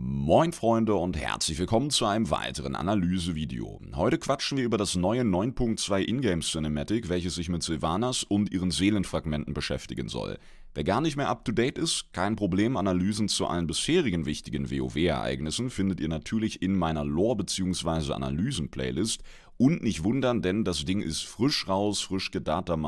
Moin Freunde und herzlich willkommen zu einem weiteren Analysevideo. Heute quatschen wir über das neue 9.2 Ingame Cinematic, welches sich mit Sylvanas und ihren Seelenfragmenten beschäftigen soll. Wer gar nicht mehr up-to-date ist, kein Problem, Analysen zu allen bisherigen wichtigen WoW-Ereignissen findet ihr natürlich in meiner Lore- bzw. Analysen-Playlist und nicht wundern, denn das Ding ist frisch raus, frisch gedata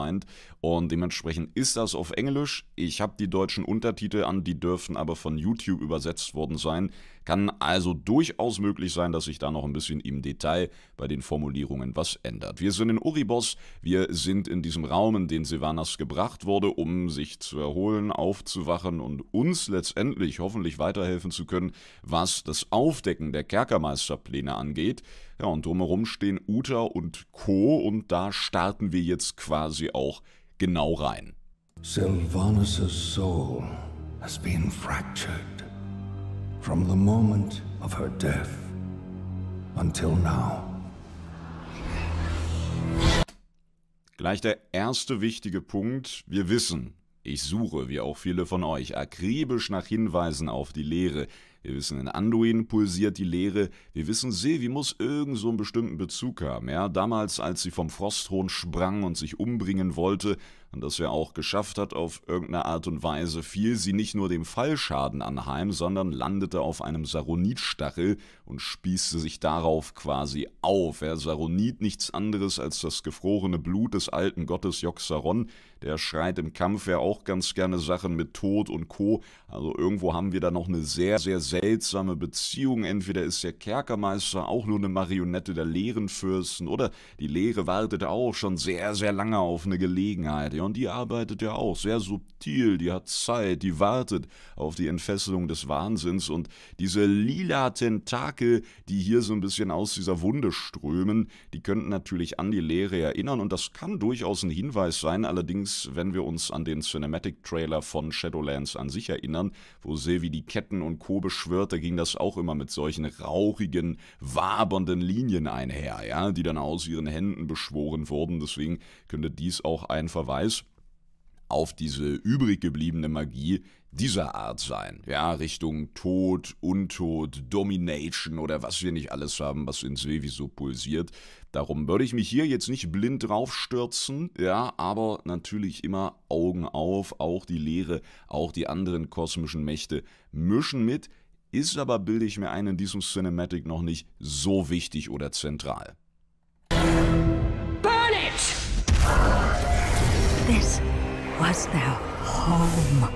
Und dementsprechend ist das auf Englisch. Ich habe die deutschen Untertitel an, die dürften aber von YouTube übersetzt worden sein kann also durchaus möglich sein, dass sich da noch ein bisschen im Detail bei den Formulierungen was ändert. Wir sind in Uribos, wir sind in diesem Raum, in den Sylvanas gebracht wurde, um sich zu erholen, aufzuwachen und uns letztendlich hoffentlich weiterhelfen zu können, was das Aufdecken der Kerkermeisterpläne angeht. Ja, und drumherum stehen Uta und Co. und da starten wir jetzt quasi auch genau rein. Sylvanus' soul has been fractured from the moment of her death until now. Gleich der erste wichtige Punkt. Wir wissen, ich suche, wie auch viele von euch, akribisch nach Hinweisen auf die Lehre. Wir wissen, in Anduin pulsiert die Lehre. Wir wissen, Silvi muss irgend so einen bestimmten Bezug haben. Ja, damals, als sie vom Frostthron sprang und sich umbringen wollte, und das er auch geschafft hat, auf irgendeine Art und Weise fiel sie nicht nur dem Fallschaden anheim, sondern landete auf einem Saronitstachel und spießte sich darauf quasi auf. Er Saronit nichts anderes als das gefrorene Blut des alten Gottes Joxaron, der schreit im Kampf ja auch ganz gerne Sachen mit Tod und Co. Also irgendwo haben wir da noch eine sehr, sehr seltsame Beziehung. Entweder ist der Kerkermeister auch nur eine Marionette der Lehrenfürsten oder die Lehre wartet auch schon sehr, sehr lange auf eine Gelegenheit und die arbeitet ja auch sehr subtil, die hat Zeit, die wartet auf die Entfesselung des Wahnsinns und diese lila Tentakel, die hier so ein bisschen aus dieser Wunde strömen, die könnten natürlich an die Lehre erinnern und das kann durchaus ein Hinweis sein, allerdings wenn wir uns an den Cinematic Trailer von Shadowlands an sich erinnern, wo Sevi die Ketten und Co. beschwört, da ging das auch immer mit solchen rauchigen, wabernden Linien einher, ja, die dann aus ihren Händen beschworen wurden, deswegen könnte dies auch ein Verweis auf diese übrig gebliebene Magie dieser Art sein. Ja, Richtung Tod, Untod, Domination oder was wir nicht alles haben, was in Silvi so pulsiert. Darum würde ich mich hier jetzt nicht blind draufstürzen, ja, aber natürlich immer Augen auf, auch die Lehre, auch die anderen kosmischen Mächte mischen mit, ist aber, bilde ich mir ein, in diesem Cinematic noch nicht so wichtig oder zentral. was their home.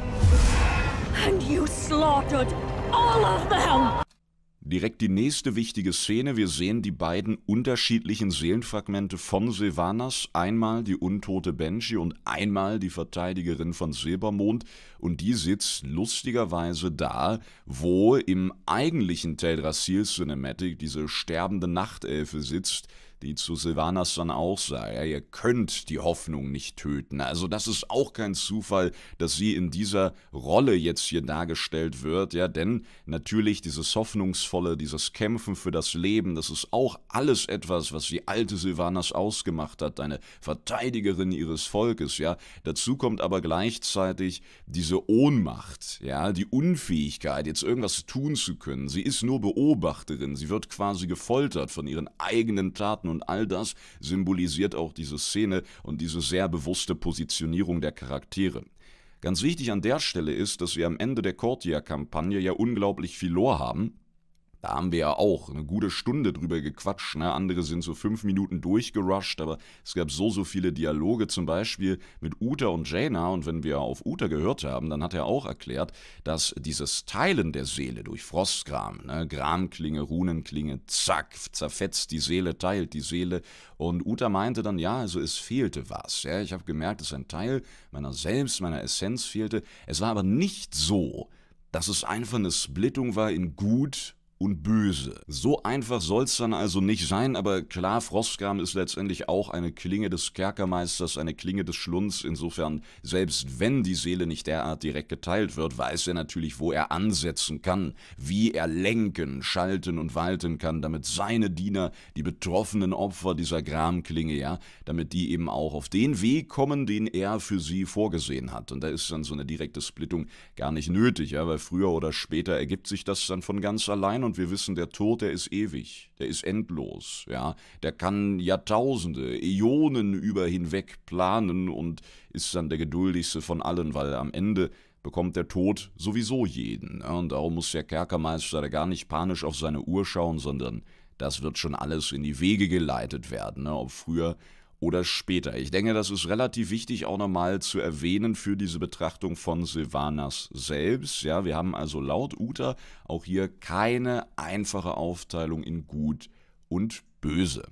And you slaughtered all of them. Direkt die nächste wichtige Szene. Wir sehen die beiden unterschiedlichen Seelenfragmente von Sylvanas. Einmal die untote Benji und einmal die Verteidigerin von Silbermond. Und die sitzt lustigerweise da, wo im eigentlichen Teldrassil Cinematic diese sterbende Nachtelfe sitzt, die zu Silvanas dann auch sah. ja, ihr könnt die Hoffnung nicht töten. Also das ist auch kein Zufall, dass sie in dieser Rolle jetzt hier dargestellt wird, ja, denn natürlich dieses Hoffnungsvolle, dieses Kämpfen für das Leben, das ist auch alles etwas, was die alte Silvanas ausgemacht hat, eine Verteidigerin ihres Volkes, ja. Dazu kommt aber gleichzeitig diese Ohnmacht, ja, die Unfähigkeit, jetzt irgendwas tun zu können. Sie ist nur Beobachterin, sie wird quasi gefoltert von ihren eigenen Taten Soldaten und all das symbolisiert auch diese Szene und diese sehr bewusste Positionierung der Charaktere. Ganz wichtig an der Stelle ist, dass wir am Ende der Cortia-Kampagne ja unglaublich viel Lore haben, da haben wir ja auch eine gute Stunde drüber gequatscht. Ne? Andere sind so fünf Minuten durchgerusht, aber es gab so, so viele Dialoge, zum Beispiel mit Uta und Jaina. Und wenn wir auf Uta gehört haben, dann hat er auch erklärt, dass dieses Teilen der Seele durch Frostgram, ne? Gramklinge, Runenklinge, zack, zerfetzt die Seele, teilt die Seele. Und Uta meinte dann, ja, also es fehlte was. Ja? Ich habe gemerkt, dass ein Teil meiner selbst, meiner Essenz fehlte. Es war aber nicht so, dass es einfach eine Splittung war in gut und böse. So einfach soll es dann also nicht sein, aber klar, Frostgram ist letztendlich auch eine Klinge des Kerkermeisters, eine Klinge des Schlunds. Insofern, selbst wenn die Seele nicht derart direkt geteilt wird, weiß er natürlich, wo er ansetzen kann, wie er lenken, schalten und walten kann, damit seine Diener, die betroffenen Opfer dieser Gramklinge, ja, damit die eben auch auf den Weg kommen, den er für sie vorgesehen hat. Und da ist dann so eine direkte Splittung gar nicht nötig, ja, weil früher oder später ergibt sich das dann von ganz allein und wir wissen, der Tod, der ist ewig, der ist endlos, ja. Der kann Jahrtausende, Äonen über hinweg planen und ist dann der geduldigste von allen, weil am Ende bekommt der Tod sowieso jeden. Ja? Und darum muss der Kerkermeister da gar nicht panisch auf seine Uhr schauen, sondern das wird schon alles in die Wege geleitet werden. Ne? Ob früher oder später. Ich denke, das ist relativ wichtig auch nochmal zu erwähnen für diese Betrachtung von Silvanas selbst. Ja, wir haben also laut Uta auch hier keine einfache Aufteilung in gut und böse.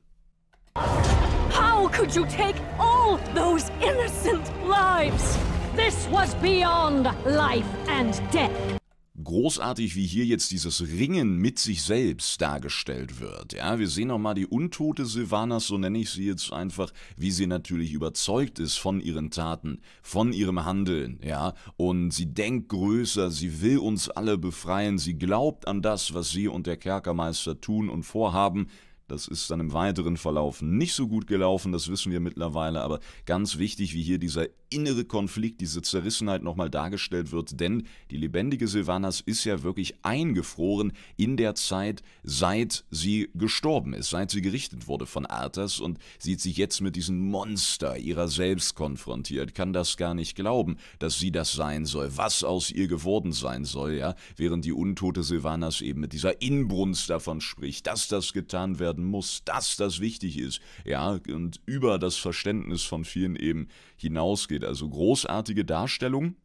How could you take all those innocent lives? This was beyond life and death großartig, wie hier jetzt dieses Ringen mit sich selbst dargestellt wird. Ja, wir sehen nochmal die untote Silvanas, so nenne ich sie jetzt einfach, wie sie natürlich überzeugt ist von ihren Taten, von ihrem Handeln. Ja, und sie denkt größer, sie will uns alle befreien, sie glaubt an das, was sie und der Kerkermeister tun und vorhaben. Das ist dann im weiteren Verlauf nicht so gut gelaufen, das wissen wir mittlerweile, aber ganz wichtig, wie hier dieser innere Konflikt, diese Zerrissenheit nochmal dargestellt wird, denn die lebendige Silvanas ist ja wirklich eingefroren in der Zeit, seit sie gestorben ist, seit sie gerichtet wurde von Arthas und sieht sich jetzt mit diesem Monster ihrer selbst konfrontiert, kann das gar nicht glauben, dass sie das sein soll, was aus ihr geworden sein soll, ja, während die untote Silvanas eben mit dieser Inbrunst davon spricht, dass das getan werden werden muss, dass das wichtig ist, ja, und über das Verständnis von vielen eben hinausgeht. Also großartige Darstellung,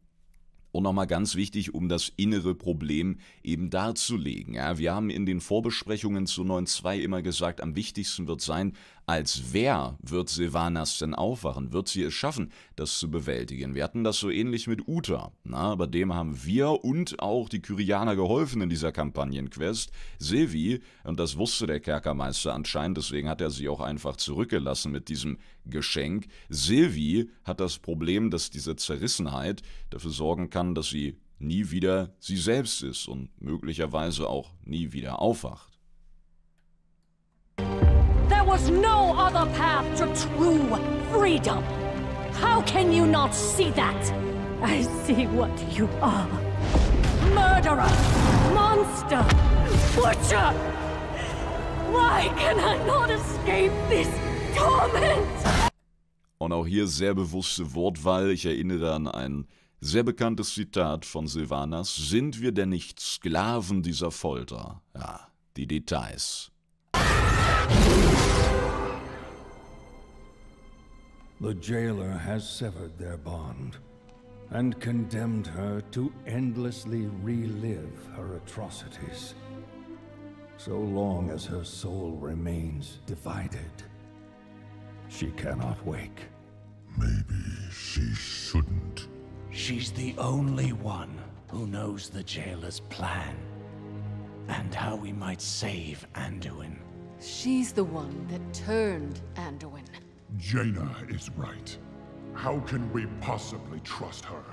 und nochmal ganz wichtig, um das innere Problem eben darzulegen. Ja, wir haben in den Vorbesprechungen zu 9.2 immer gesagt, am wichtigsten wird sein, als wer wird Silvanas denn aufwachen? Wird sie es schaffen, das zu bewältigen? Wir hatten das so ähnlich mit Uta. Na, aber dem haben wir und auch die Kyrianer geholfen in dieser Kampagnenquest. Silvi, und das wusste der Kerkermeister anscheinend, deswegen hat er sie auch einfach zurückgelassen mit diesem Geschenk. Silvi hat das Problem, dass diese Zerrissenheit dafür sorgen kann, dass sie nie wieder sie selbst ist und möglicherweise auch nie wieder aufwacht was no other path to true freedom. How can you not see that? I see what you are. Murderer! Monster! Butcher! Why can I not escape this torment? Und auch hier sehr bewusste Wortwahl. Ich erinnere an ein sehr bekanntes Zitat von Silvanas. Sind wir denn nicht Sklaven dieser Folter? Ja, die Details. the jailer has severed their bond and condemned her to endlessly relive her atrocities. So long as her soul remains divided, she cannot wake. Maybe she shouldn't. She's the only one who knows the jailer's plan and how we might save Anduin. She's the one that turned Anduin. Jaina is right. How can we possibly trust her?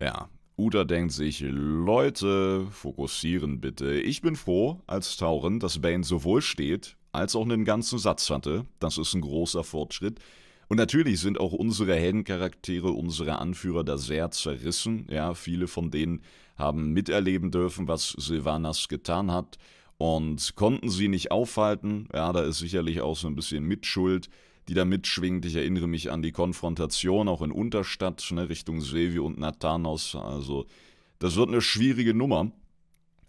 Ja, Uta denkt sich, Leute, fokussieren bitte. Ich bin froh als Tauren, dass Bane sowohl steht, als auch einen ganzen Satz hatte. Das ist ein großer Fortschritt. Und natürlich sind auch unsere Heldencharaktere, unsere Anführer da sehr zerrissen. Ja, viele von denen haben miterleben dürfen, was Silvanas getan hat und konnten sie nicht aufhalten. Ja, da ist sicherlich auch so ein bisschen Mitschuld die da mitschwingt. Ich erinnere mich an die Konfrontation auch in Unterstadt, ne, Richtung Sevi und Nathanos. Also, das wird eine schwierige Nummer.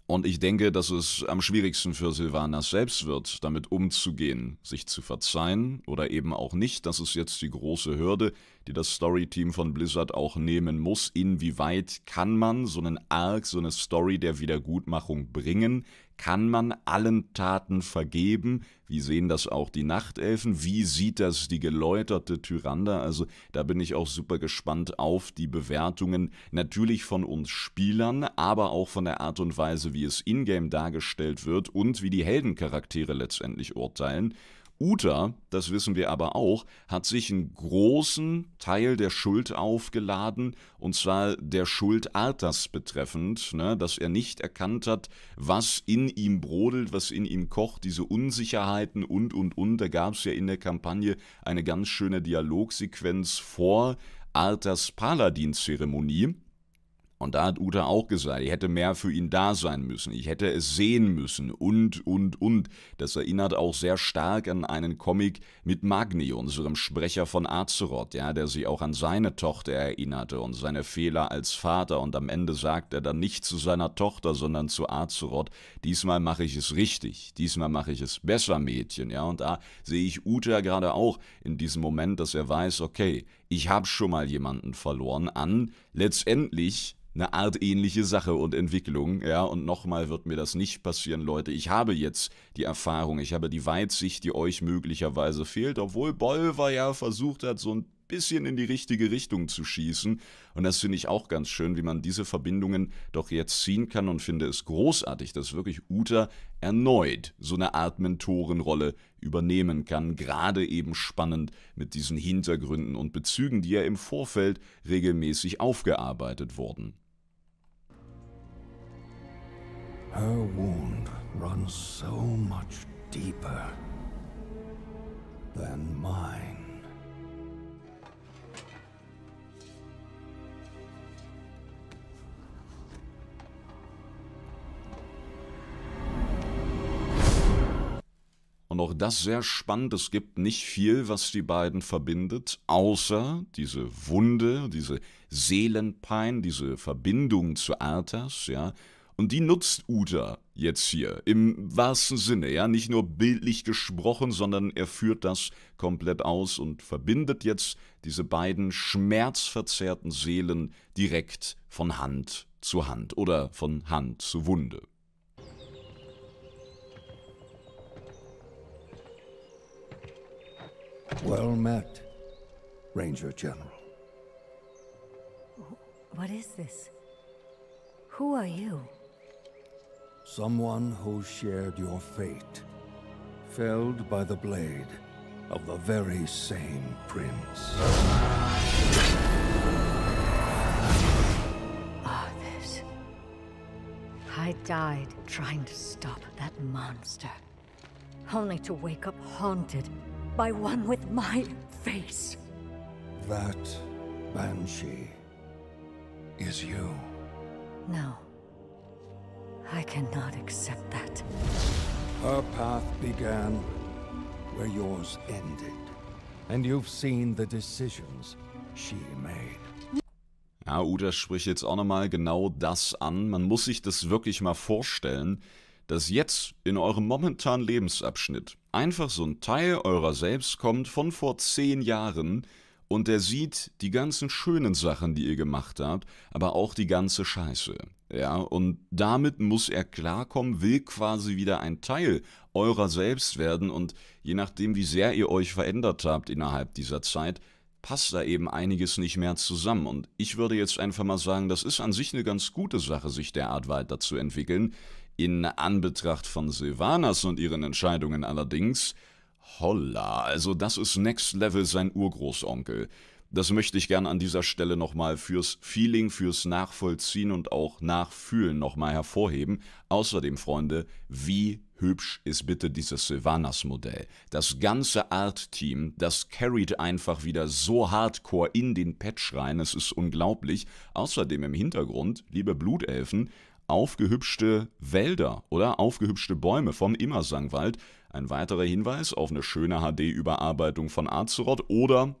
Und ich denke, dass es am schwierigsten für Silvanas selbst wird, damit umzugehen, sich zu verzeihen oder eben auch nicht. Das ist jetzt die große Hürde, die das Storyteam von Blizzard auch nehmen muss. Inwieweit kann man so einen Arc, so eine Story der Wiedergutmachung bringen? Kann man allen Taten vergeben? Wie sehen das auch die Nachtelfen? Wie sieht das die geläuterte Tyrande? Also da bin ich auch super gespannt auf die Bewertungen. Natürlich von uns Spielern, aber auch von der Art und Weise, wie es in-game dargestellt wird und wie die Heldencharaktere letztendlich urteilen. Uta, das wissen wir aber auch, hat sich einen großen Teil der Schuld aufgeladen, und zwar der Schuld Arthas betreffend, ne, dass er nicht erkannt hat, was in ihm brodelt, was in ihm kocht, diese Unsicherheiten und, und, und. Da gab es ja in der Kampagne eine ganz schöne Dialogsequenz vor Arthas Paladin-Zeremonie und da hat Uta auch gesagt, ich hätte mehr für ihn da sein müssen, ich hätte es sehen müssen und, und, und. Das erinnert auch sehr stark an einen Comic mit Magni, unserem Sprecher von Azeroth, ja, der sich auch an seine Tochter erinnerte und seine Fehler als Vater. Und am Ende sagt er dann nicht zu seiner Tochter, sondern zu Azeroth, diesmal mache ich es richtig, diesmal mache ich es besser, Mädchen. Ja, und da sehe ich Uta gerade auch in diesem Moment, dass er weiß, okay, ich habe schon mal jemanden verloren an letztendlich eine Art ähnliche Sache und Entwicklung, ja, und nochmal wird mir das nicht passieren, Leute. Ich habe jetzt die Erfahrung, ich habe die Weitsicht, die euch möglicherweise fehlt, obwohl Bolver ja versucht hat, so ein bisschen in die richtige Richtung zu schießen. Und das finde ich auch ganz schön, wie man diese Verbindungen doch jetzt ziehen kann und finde es großartig, dass wirklich Uta erneut so eine Art Mentorenrolle übernehmen kann. Gerade eben spannend mit diesen Hintergründen und Bezügen, die ja im Vorfeld regelmäßig aufgearbeitet wurden. Her wound runs so much deeper than mine. Und auch das sehr spannend. Es gibt nicht viel, was die beiden verbindet, außer diese Wunde, diese Seelenpein, diese Verbindung zu Arthas, ja. Und die nutzt Uta jetzt hier im wahrsten Sinne, ja. Nicht nur bildlich gesprochen, sondern er führt das komplett aus und verbindet jetzt diese beiden schmerzverzerrten Seelen direkt von Hand zu Hand oder von Hand zu Wunde. Well met, Ranger General. What is this? Who are you? Someone who shared your fate. Felled by the blade of the very same prince. Arthas. Ah, I died trying to stop that monster. Only to wake up haunted by one with my face. That Banshee is you. No. I cannot accept that. Her path began where yours ended. And you've seen the decisions she made. Ja, Uta spricht jetzt auch nochmal genau das an. Man muss sich das wirklich mal vorstellen. dass jetzt in eurem momentanen Lebensabschnitt einfach so ein Teil eurer selbst kommt von vor zehn Jahren und der sieht die ganzen schönen Sachen, die ihr gemacht habt, aber auch die ganze Scheiße. Ja, und damit muss er klarkommen, will quasi wieder ein Teil eurer selbst werden und je nachdem, wie sehr ihr euch verändert habt innerhalb dieser Zeit, passt da eben einiges nicht mehr zusammen. Und ich würde jetzt einfach mal sagen, das ist an sich eine ganz gute Sache, sich derart weiterzuentwickeln. In Anbetracht von Silvanas und ihren Entscheidungen allerdings, holla, also das ist Next Level sein Urgroßonkel. Das möchte ich gern an dieser Stelle nochmal fürs Feeling, fürs Nachvollziehen und auch Nachfühlen nochmal hervorheben. Außerdem, Freunde, wie hübsch ist bitte dieses Sylvanas-Modell. Das ganze Art-Team, das carried einfach wieder so hardcore in den Patch rein, es ist unglaublich. Außerdem im Hintergrund, liebe Blutelfen, aufgehübschte Wälder oder aufgehübschte Bäume vom Immersangwald. Ein weiterer Hinweis auf eine schöne HD-Überarbeitung von Azeroth oder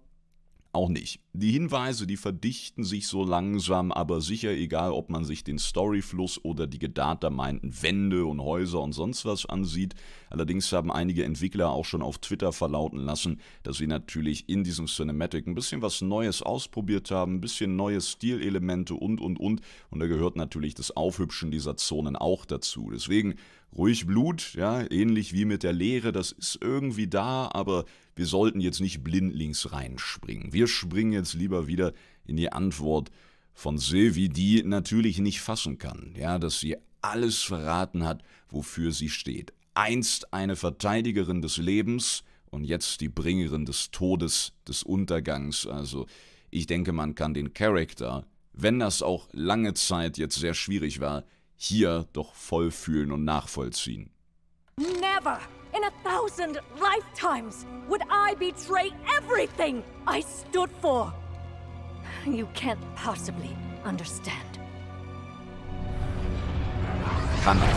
auch nicht. Die Hinweise, die verdichten sich so langsam, aber sicher, egal ob man sich den Storyfluss oder die gedatermeinten Wände und Häuser und sonst was ansieht. Allerdings haben einige Entwickler auch schon auf Twitter verlauten lassen, dass sie natürlich in diesem Cinematic ein bisschen was Neues ausprobiert haben, ein bisschen neue Stilelemente und und und. Und da gehört natürlich das Aufhübschen dieser Zonen auch dazu. Deswegen ruhig Blut, ja, ähnlich wie mit der Lehre, das ist irgendwie da, aber wir sollten jetzt nicht blindlings reinspringen. Wir springen jetzt lieber wieder in die Antwort von Sylvie, die natürlich nicht fassen kann, ja, dass sie alles verraten hat, wofür sie steht. Einst eine Verteidigerin des Lebens und jetzt die Bringerin des Todes, des Untergangs. Also ich denke, man kann den Charakter, wenn das auch lange Zeit jetzt sehr schwierig war, hier doch voll fühlen und nachvollziehen. Never in a thousand lifetimes would I betray everything I stood for. You can't possibly understand. Kann er.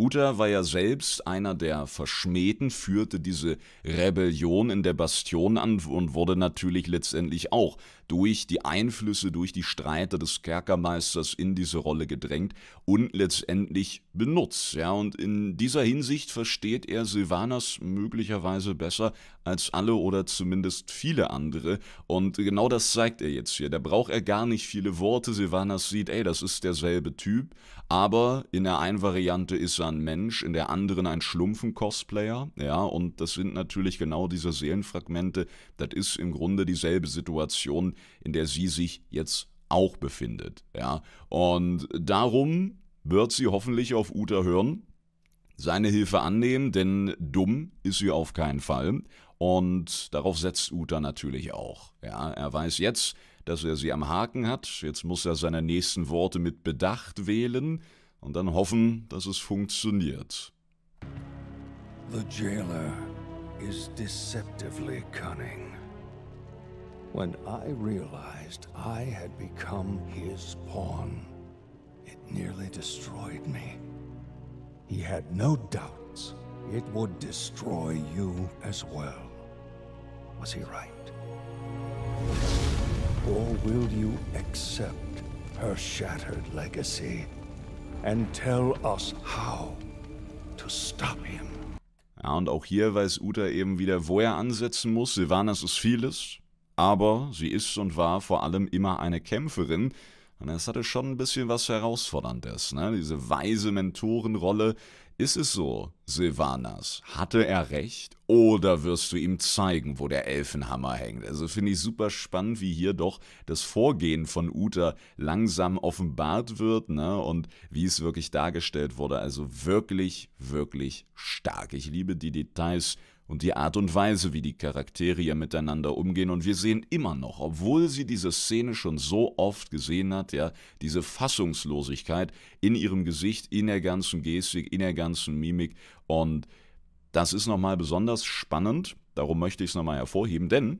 Uta war ja selbst einer der Verschmähten, führte diese Rebellion in der Bastion an und wurde natürlich letztendlich auch durch die Einflüsse, durch die Streiter des Kerkermeisters in diese Rolle gedrängt und letztendlich benutzt. Ja, und in dieser Hinsicht versteht er Silvanas möglicherweise besser als alle oder zumindest viele andere. Und genau das zeigt er jetzt hier. Da braucht er gar nicht viele Worte. Silvanas sieht, ey, das ist derselbe Typ, aber in der einen Variante ist er ein Mensch, in der anderen ein Schlumpfen-Cosplayer. Ja, und das sind natürlich genau diese Seelenfragmente. Das ist im Grunde dieselbe Situation, in der sie sich jetzt auch befindet. Ja? Und darum wird sie hoffentlich auf Uta hören, seine Hilfe annehmen, denn dumm ist sie auf keinen Fall. Und darauf setzt Uta natürlich auch. Ja? Er weiß jetzt, dass er sie am Haken hat. Jetzt muss er seine nächsten Worte mit Bedacht wählen und dann hoffen, dass es funktioniert. The jailer is deceptively cunning. when I realized I had become his pawn. It nearly destroyed me. He had no doubts it would destroy you as well. Was he right? Or will you accept her shattered legacy and tell us how to stop him? Ja, und auch hier weiß Uta eben wieder, wo er ansetzen muss. Sylvanas ist vieles. aber sie ist und war vor allem immer eine Kämpferin. Und das hatte schon ein bisschen was Herausforderndes, ne? Diese weise Mentorenrolle. Ist es so, Silvanas? Hatte er recht? Oder wirst du ihm zeigen, wo der Elfenhammer hängt? Also finde ich super spannend, wie hier doch das Vorgehen von Uta langsam offenbart wird, ne? Und wie es wirklich dargestellt wurde. Also wirklich, wirklich stark. Ich liebe die Details und die Art und Weise, wie die Charaktere hier miteinander umgehen. Und wir sehen immer noch, obwohl sie diese Szene schon so oft gesehen hat, ja, diese Fassungslosigkeit in ihrem Gesicht, in der ganzen Gestik, in der ganzen Mimik. Und das ist nochmal besonders spannend. Darum möchte ich es nochmal hervorheben, denn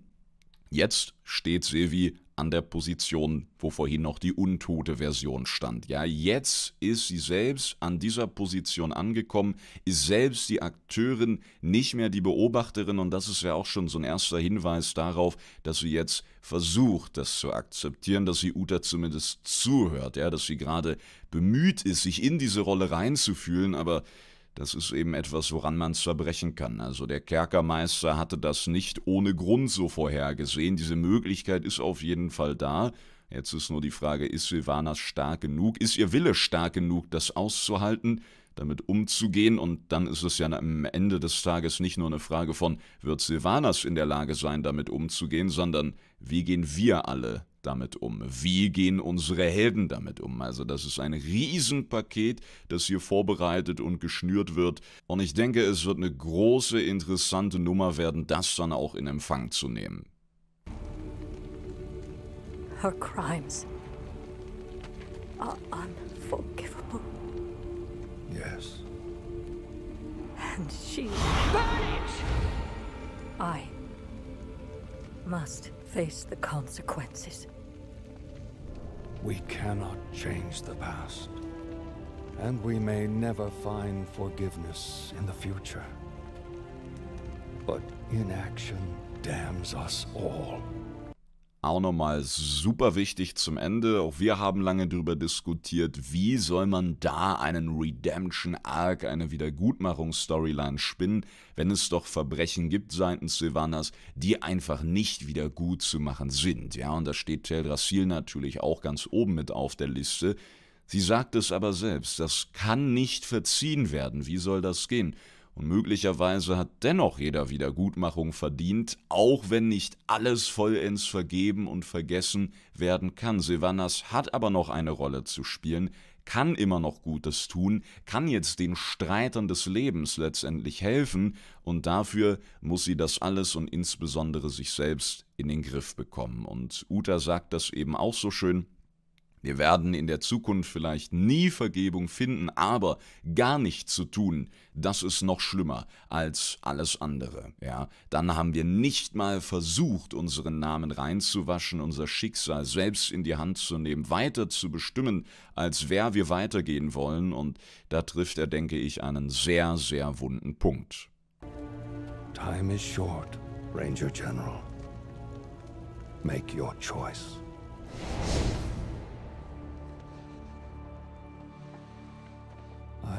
jetzt steht Sevi an der Position, wo vorhin noch die untote Version stand. Ja, jetzt ist sie selbst an dieser Position angekommen, ist selbst die Akteurin, nicht mehr die Beobachterin und das ist ja auch schon so ein erster Hinweis darauf, dass sie jetzt versucht, das zu akzeptieren, dass sie Uta zumindest zuhört, ja, dass sie gerade bemüht ist, sich in diese Rolle reinzufühlen, aber das ist eben etwas, woran man es zerbrechen kann. Also der Kerkermeister hatte das nicht ohne Grund so vorhergesehen. Diese Möglichkeit ist auf jeden Fall da. Jetzt ist nur die Frage, ist Silvanas stark genug? Ist ihr Wille stark genug, das auszuhalten, damit umzugehen? Und dann ist es ja am Ende des Tages nicht nur eine Frage von, wird Silvanas in der Lage sein, damit umzugehen, sondern wie gehen wir alle damit um? Wie gehen unsere Helden damit um? Also das ist ein Riesenpaket, das hier vorbereitet und geschnürt wird. Und ich denke, es wird eine große, interessante Nummer werden, das dann auch in Empfang zu nehmen. Her crimes are unforgivable. Yes. And she... Burn it! I must... face the consequences. We cannot change the past. And we may never find forgiveness in the future. But inaction damns us all. auch nochmal super wichtig zum Ende. Auch wir haben lange darüber diskutiert, wie soll man da einen Redemption-Arc, eine Wiedergutmachungsstoryline spinnen, wenn es doch Verbrechen gibt seitens Sylvanas, die einfach nicht wieder gut zu machen sind. Ja, und da steht Teldrassil natürlich auch ganz oben mit auf der Liste. Sie sagt es aber selbst, das kann nicht verziehen werden. Wie soll das gehen? Und möglicherweise hat dennoch jeder Wiedergutmachung verdient, auch wenn nicht alles vollends vergeben und vergessen werden kann. Silvanas hat aber noch eine Rolle zu spielen, kann immer noch Gutes tun, kann jetzt den Streitern des Lebens letztendlich helfen und dafür muss sie das alles und insbesondere sich selbst in den Griff bekommen. Und Uta sagt das eben auch so schön, wir werden in der Zukunft vielleicht nie Vergebung finden, aber gar nichts zu tun, das ist noch schlimmer als alles andere. Ja? Dann haben wir nicht mal versucht, unseren Namen reinzuwaschen, unser Schicksal selbst in die Hand zu nehmen, weiter zu bestimmen, als wer wir weitergehen wollen. Und da trifft er, denke ich, einen sehr, sehr wunden Punkt. Time is short, Ranger General. Make your choice.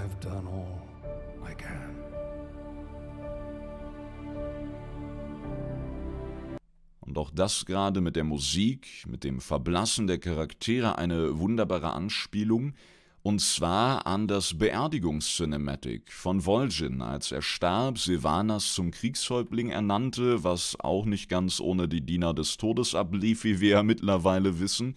I've done all I can. Und auch das gerade mit der Musik, mit dem Verblassen der Charaktere eine wunderbare Anspielung, und zwar an das Beerdigungscinematic von Volgin, als er starb, Silvanas zum Kriegshäuptling ernannte, was auch nicht ganz ohne die Diener des Todes ablief, wie wir ja mittlerweile wissen.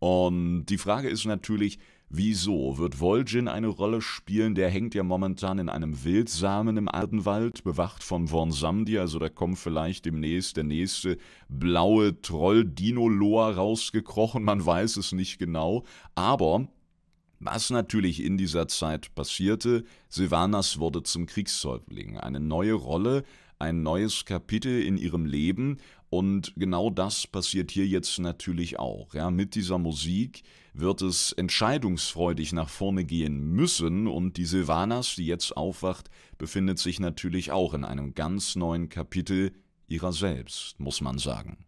Und die Frage ist natürlich, Wieso wird Vol'jin eine Rolle spielen? Der hängt ja momentan in einem Wildsamen im Ardenwald, bewacht von Vonsamdi, also da kommt vielleicht demnächst der nächste blaue Troll-Dino-Loa rausgekrochen, man weiß es nicht genau, aber... Was natürlich in dieser Zeit passierte, Sylvanas wurde zum Kriegshäuptling, eine neue Rolle, ein neues Kapitel in ihrem Leben und genau das passiert hier jetzt natürlich auch. Ja, mit dieser Musik wird es entscheidungsfreudig nach vorne gehen müssen und die Silvanas, die jetzt aufwacht, befindet sich natürlich auch in einem ganz neuen Kapitel ihrer selbst, muss man sagen.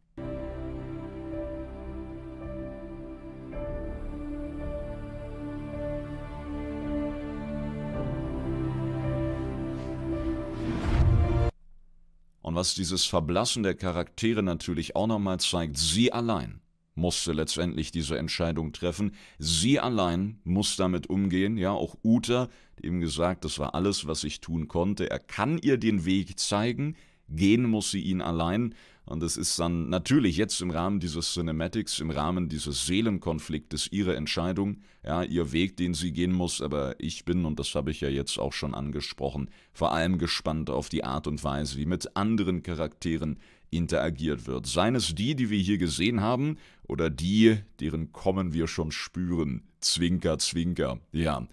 Und was dieses Verblassen der Charaktere natürlich auch nochmal zeigt, sie allein musste letztendlich diese Entscheidung treffen. Sie allein muss damit umgehen. Ja, auch Uta, die eben gesagt, das war alles, was ich tun konnte. Er kann ihr den Weg zeigen, gehen muss sie ihn allein. Und es ist dann natürlich jetzt im Rahmen dieses Cinematics, im Rahmen dieses Seelenkonfliktes ihre Entscheidung, ja, ihr Weg, den sie gehen muss. Aber ich bin, und das habe ich ja jetzt auch schon angesprochen, vor allem gespannt auf die Art und Weise, wie mit anderen Charakteren interagiert wird. Seien es die, die wir hier gesehen haben, oder die, deren Kommen wir schon spüren. Zwinker, Zwinker. Ja.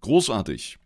Großartig.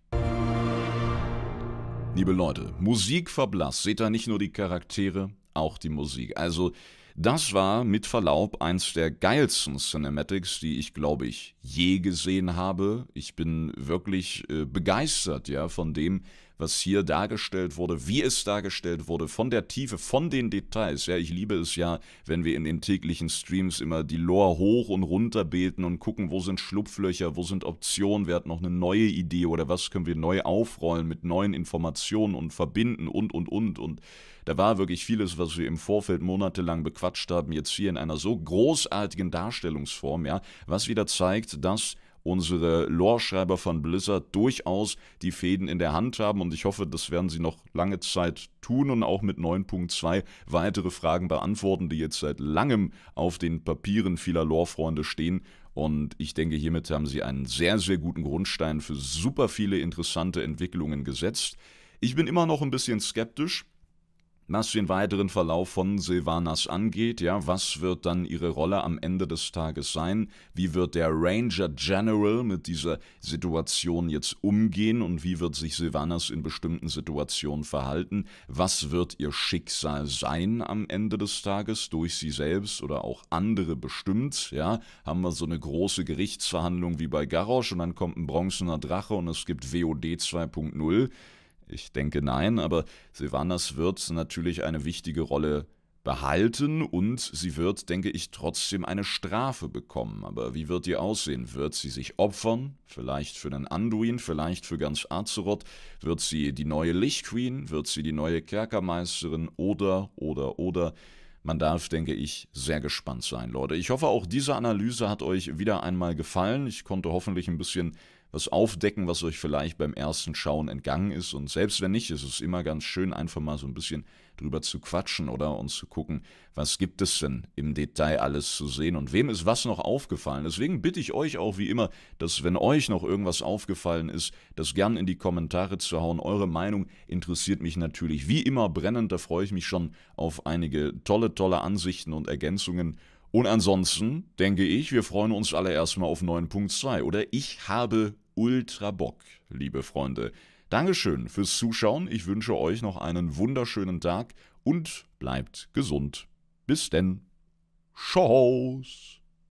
Liebe Leute, Musik verblasst. Seht da nicht nur die Charaktere, auch die Musik. Also, das war mit Verlaub eins der geilsten Cinematics, die ich, glaube ich, je gesehen habe. Ich bin wirklich äh, begeistert, ja, von dem, was hier dargestellt wurde, wie es dargestellt wurde, von der Tiefe, von den Details. Ja, ich liebe es ja, wenn wir in den täglichen Streams immer die Lore hoch und runter beten und gucken, wo sind Schlupflöcher, wo sind Optionen, wer hat noch eine neue Idee oder was können wir neu aufrollen mit neuen Informationen und verbinden und und und und. Da war wirklich vieles, was wir im Vorfeld monatelang bequatscht haben, jetzt hier in einer so großartigen Darstellungsform, ja, was wieder zeigt, dass unsere Lore-Schreiber von Blizzard durchaus die Fäden in der Hand haben und ich hoffe, das werden sie noch lange Zeit tun und auch mit 9.2 weitere Fragen beantworten, die jetzt seit langem auf den Papieren vieler Lore-Freunde stehen und ich denke, hiermit haben sie einen sehr, sehr guten Grundstein für super viele interessante Entwicklungen gesetzt. Ich bin immer noch ein bisschen skeptisch, was den weiteren Verlauf von Silvanas angeht. Ja, was wird dann ihre Rolle am Ende des Tages sein? Wie wird der Ranger General mit dieser Situation jetzt umgehen und wie wird sich Silvanas in bestimmten Situationen verhalten? Was wird ihr Schicksal sein am Ende des Tages durch sie selbst oder auch andere bestimmt? Ja, haben wir so eine große Gerichtsverhandlung wie bei Garrosh und dann kommt ein bronzener Drache und es gibt WOD 2.0. Ich denke nein, aber Silvanas wird natürlich eine wichtige Rolle behalten und sie wird, denke ich, trotzdem eine Strafe bekommen. Aber wie wird die aussehen? Wird sie sich opfern? Vielleicht für den Anduin, vielleicht für ganz Azeroth? Wird sie die neue Lichtqueen? Wird sie die neue Kerkermeisterin? Oder, oder, oder? Man darf, denke ich, sehr gespannt sein, Leute. Ich hoffe, auch diese Analyse hat euch wieder einmal gefallen. Ich konnte hoffentlich ein bisschen was aufdecken, was euch vielleicht beim ersten Schauen entgangen ist. Und selbst wenn nicht, ist es immer ganz schön, einfach mal so ein bisschen drüber zu quatschen oder uns zu gucken, was gibt es denn im Detail alles zu sehen und wem ist was noch aufgefallen. Deswegen bitte ich euch auch wie immer, dass wenn euch noch irgendwas aufgefallen ist, das gern in die Kommentare zu hauen. Eure Meinung interessiert mich natürlich wie immer brennend. Da freue ich mich schon auf einige tolle, tolle Ansichten und Ergänzungen. Und ansonsten denke ich, wir freuen uns alle erstmal auf 9.2 oder ich habe ultra Bock, liebe Freunde. Dankeschön fürs Zuschauen. Ich wünsche euch noch einen wunderschönen Tag und bleibt gesund. Bis denn. Tschüss.